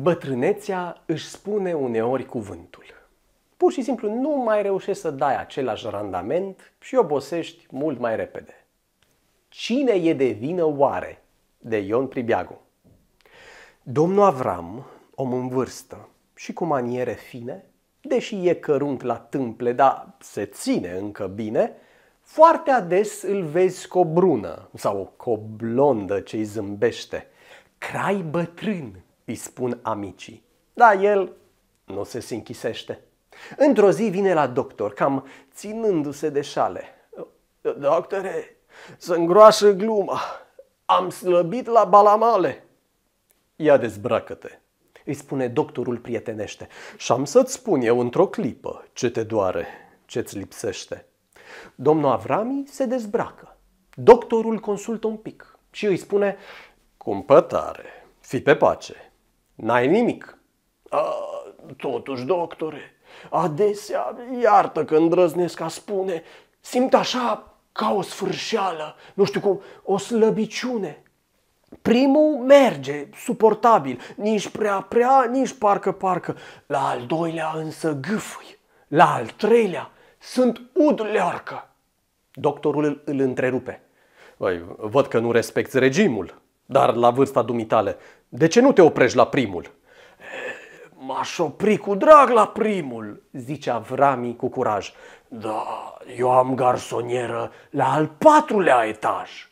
Bătrânețea își spune uneori cuvântul. Pur și simplu nu mai reușești să dai același randament și obosești mult mai repede. Cine e de vină oare? De Ion Pribiagu. Domnul Avram, om în vârstă și cu maniere fine, deși e cărunt la tâmple, dar se ține încă bine, foarte ades îl vezi cu o brună sau cu o coblondă ce-i zâmbește. Crai bătrân, îi spun amicii. Da, el nu se sinchisește. Într-o zi vine la doctor, cam ținându-se de șale. Doctore, să îngroașă gluma. Am slăbit la balamale. Ia dezbracă-te, îi spune doctorul prietenește. Și am să-ți spun eu într-o clipă ce te doare, ce-ți lipsește. Domnul Avrami se dezbracă. Doctorul consultă un pic și îi spune, cumpătare, fi pe pace, N-ai nimic. A, totuși, doctore, adesea, iartă că îndrăznesc a spune, simt așa ca o sfârșeală, nu știu cum, o slăbiciune. Primul merge, suportabil, nici prea prea, nici parcă parcă. La al doilea însă gâfâi, la al treilea sunt ud learcă. Doctorul îl întrerupe. Băi, văd că nu respecti regimul dar la vârsta dumitale. De ce nu te oprești la primul? M-aș opri cu drag la primul, zice Avrami cu curaj. Da, eu am garsonieră la al patrulea etaj.